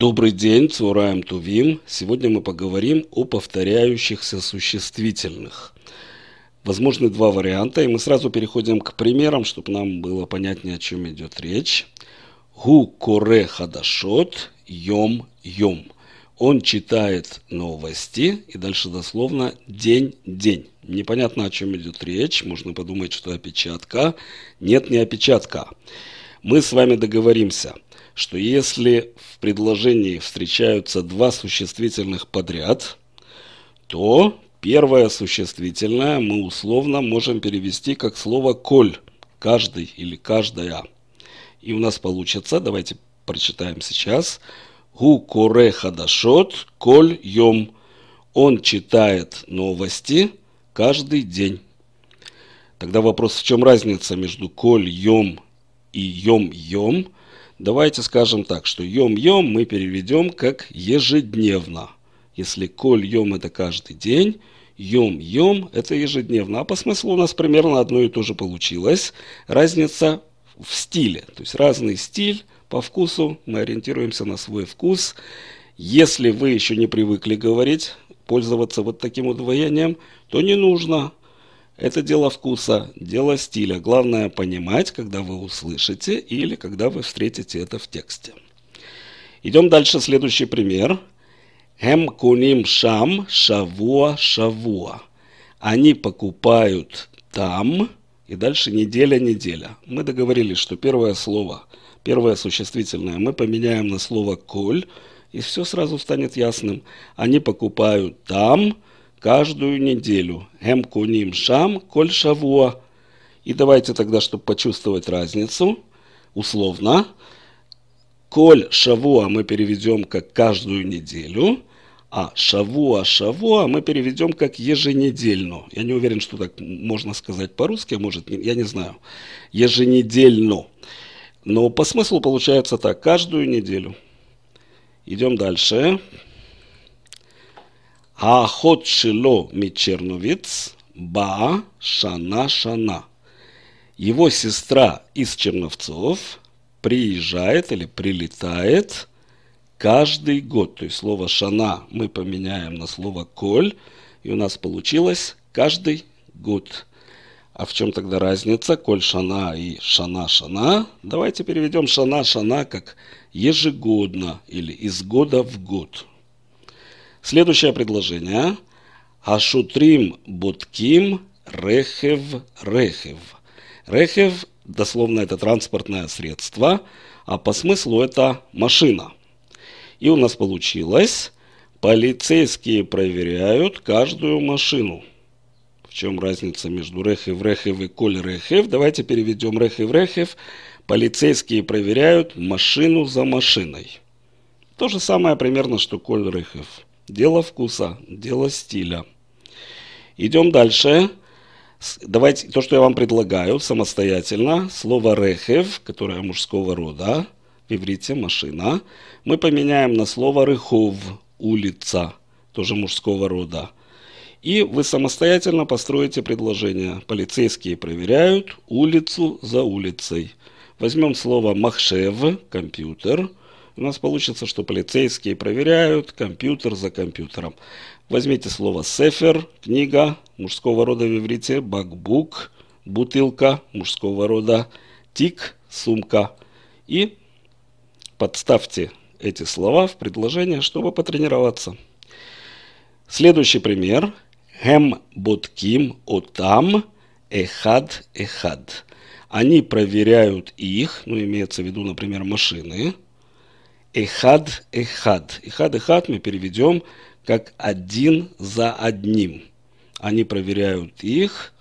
Добрый день, Цураем Тувим. Сегодня мы поговорим о повторяющихся существительных. Возможны два варианта, и мы сразу переходим к примерам, чтобы нам было понятнее, о чем идет речь. Гу коре хадашот йом йом. Он читает новости, и дальше дословно день-день. Непонятно, о чем идет речь, можно подумать, что опечатка. Нет, не опечатка. Мы с вами договоримся – что если в предложении встречаются два существительных подряд, то первое существительное мы условно можем перевести как слово «коль», «каждый» или «каждая». И у нас получится, давайте прочитаем сейчас, «Гу коре хадашот коль йом». Он читает новости каждый день. Тогда вопрос, в чем разница между «коль йом» и «йом йом»? Давайте скажем так, что «ем-ем» мы переведем как «ежедневно». Если «коль ем» – это каждый день, «ем-ем» – это ежедневно. А по смыслу у нас примерно одно и то же получилось. Разница в стиле, то есть разный стиль по вкусу, мы ориентируемся на свой вкус. Если вы еще не привыкли говорить, пользоваться вот таким удвоением, то не нужно это дело вкуса, дело стиля. Главное понимать, когда вы услышите или когда вы встретите это в тексте. Идем дальше. Следующий пример. Хем эм куним шам шавуа шавуа. Они покупают там. И дальше неделя-неделя. Мы договорились, что первое слово, первое существительное мы поменяем на слово коль. И все сразу станет ясным. Они покупают там каждую неделю. Эм куним шам коль шавуа. И давайте тогда, чтобы почувствовать разницу, условно, коль шавуа мы переведем как каждую неделю, а шавуа шавуа мы переведем как еженедельно. Я не уверен, что так можно сказать по-русски, а может, я не знаю. Еженедельно. Но по смыслу получается так, каждую неделю. Идем дальше. האחות שלו מצ'רנוביץ ба шана шана. Его сестра из Черновцов приезжает или прилетает каждый год. То есть слово «шана» мы поменяем на слово «коль», и у нас получилось «каждый год». А в чем тогда разница? Коль шана и шана шана. Давайте переведем шана шана как ежегодно или из года в год. Следующее предложение. Ашутрим будким рехев рехев. Рехев, дословно, это транспортное средство, а по смыслу это машина. И у нас получилось, полицейские проверяют каждую машину. В чем разница между рехев, рехев и коль рехев? Давайте переведем рехев, рехев. Полицейские проверяют машину за машиной. То же самое примерно, что коль рехев. Дело вкуса, дело стиля. Идем дальше. Давайте то, что я вам предлагаю самостоятельно. Слово «рехев», которое мужского рода, в иврите «машина», мы поменяем на слово «рыхов», «улица», тоже мужского рода. И вы самостоятельно построите предложение. Полицейские проверяют улицу за улицей. Возьмем слово «махшев», «компьютер» У нас получится, что полицейские проверяют компьютер за компьютером. Возьмите слово «сефер», «книга» мужского рода в иврите, «бакбук», «бутылка» мужского рода, «тик», «сумка» и подставьте эти слова в предложение, чтобы потренироваться. Следующий пример. Хем ботким отам эхад эхад. Они проверяют их, ну имеется в виду, например, машины, эхад, эхад. Эхад, эхад мы переведем как один за одним. Они проверяют их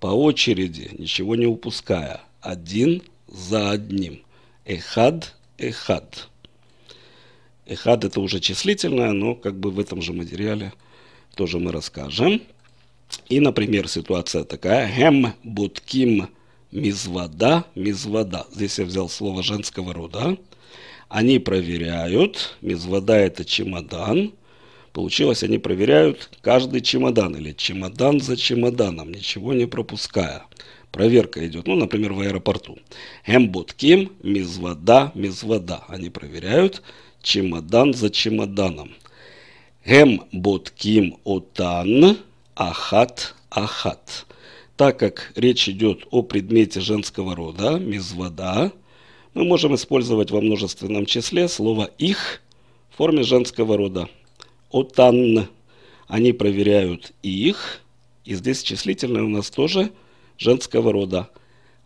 по очереди, ничего не упуская. Один за одним. Эхад, эхад. Эхад это уже числительное, но как бы в этом же материале тоже мы расскажем. И, например, ситуация такая. Хем будким мизвода, мизвода. Здесь я взял слово женского рода. Они проверяют, мезвода это чемодан. Получилось, они проверяют каждый чемодан или чемодан за чемоданом, ничего не пропуская. Проверка идет, ну, например, в аэропорту. Эмбутким, мезвода, мезвода. Они проверяют чемодан за чемоданом. Эмбутким утан ахат, ахат. Так как речь идет о предмете женского рода, мезвода, мы можем использовать во множественном числе слово «их» в форме женского рода. «Отан». Они проверяют «их». И здесь числительное у нас тоже женского рода.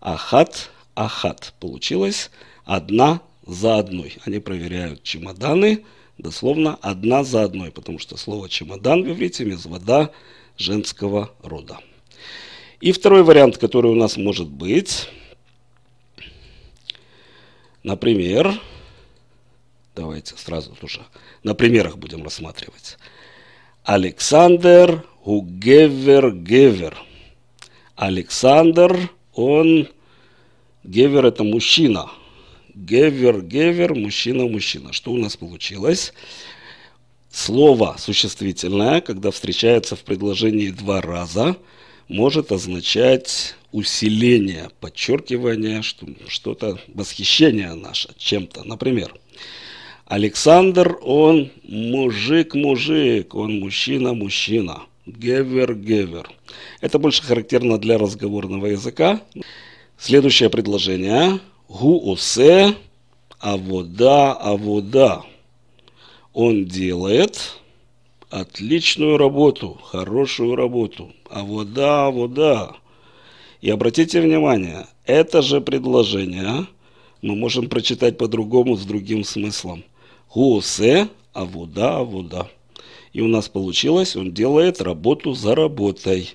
«Ахат», «ахат». Получилось «одна за одной». Они проверяют чемоданы, дословно «одна за одной», потому что слово «чемодан» в иврите «мезвода» женского рода. И второй вариант, который у нас может быть – Например, давайте сразу, слушай, на примерах будем рассматривать. Александр Гевер Гевер. Александр, он, Гевер это мужчина. Гевер Гевер, мужчина, мужчина. Что у нас получилось? Слово существительное, когда встречается в предложении два раза – может означать усиление, подчеркивание, что-то, восхищение наше чем-то. Например, Александр, он мужик-мужик, он мужчина-мужчина. Гевер-гевер. Это больше характерно для разговорного языка. Следующее предложение. Гуосе, а вода, а вода. Он делает, Отличную работу, хорошую работу. А вода, вода. И обратите внимание, это же предложение а? мы можем прочитать по-другому с другим смыслом. Гусе, а вода, а вода. И у нас получилось, он делает работу за работой.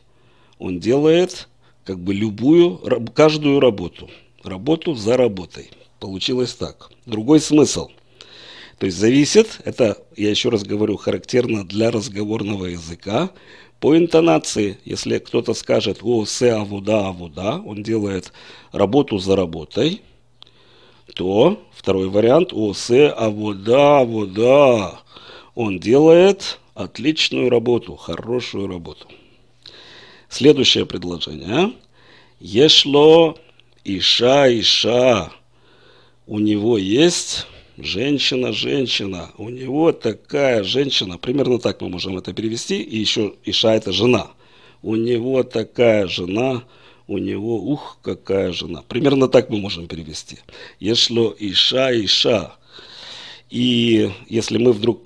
Он делает как бы любую, каждую работу. Работу за работой. Получилось так. Другой смысл – то есть зависит, это, я еще раз говорю, характерно для разговорного языка, по интонации, если кто-то скажет «О, се, а а авуда», он делает работу за работой, то второй вариант «О, се, а а авуда», он делает отличную работу, хорошую работу. Следующее предложение. Ешло иша иша. У него есть Женщина, женщина, у него такая женщина, примерно так мы можем это перевести, и еще Иша это жена. У него такая жена, у него, ух, какая жена. Примерно так мы можем перевести. Если Иша, Иша. И если мы вдруг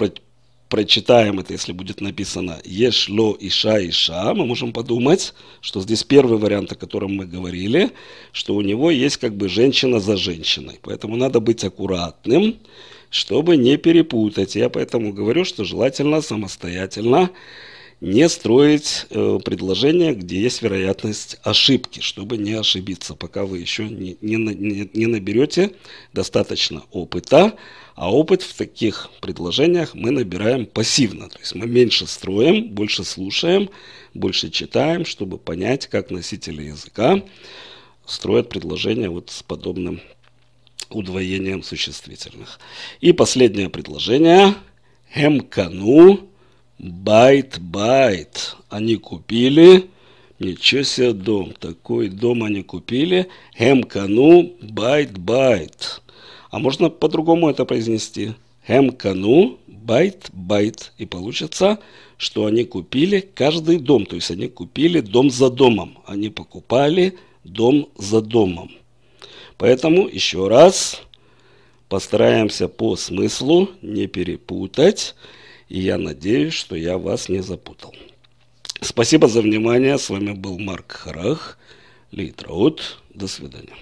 прочитаем это, если будет написано «Ешло Иша Иша», мы можем подумать, что здесь первый вариант, о котором мы говорили, что у него есть как бы женщина за женщиной. Поэтому надо быть аккуратным, чтобы не перепутать. Я поэтому говорю, что желательно самостоятельно не строить э, предложение, где есть вероятность ошибки, чтобы не ошибиться, пока вы еще не, не, не, не наберете достаточно опыта, а опыт в таких предложениях мы набираем пассивно. То есть мы меньше строим, больше слушаем, больше читаем, чтобы понять, как носители языка строят предложения вот с подобным удвоением существительных. И последнее предложение. Хемкану байт-байт. Они купили... Ничего себе дом. Такой дом они купили. Хемкану байт-байт. А можно по-другому это произнести. Хэмкану байт-байт. И получится, что они купили каждый дом. То есть они купили дом за домом. Они покупали дом за домом. Поэтому еще раз постараемся по смыслу не перепутать. И я надеюсь, что я вас не запутал. Спасибо за внимание. С вами был Марк Харах. Литраут. До свидания.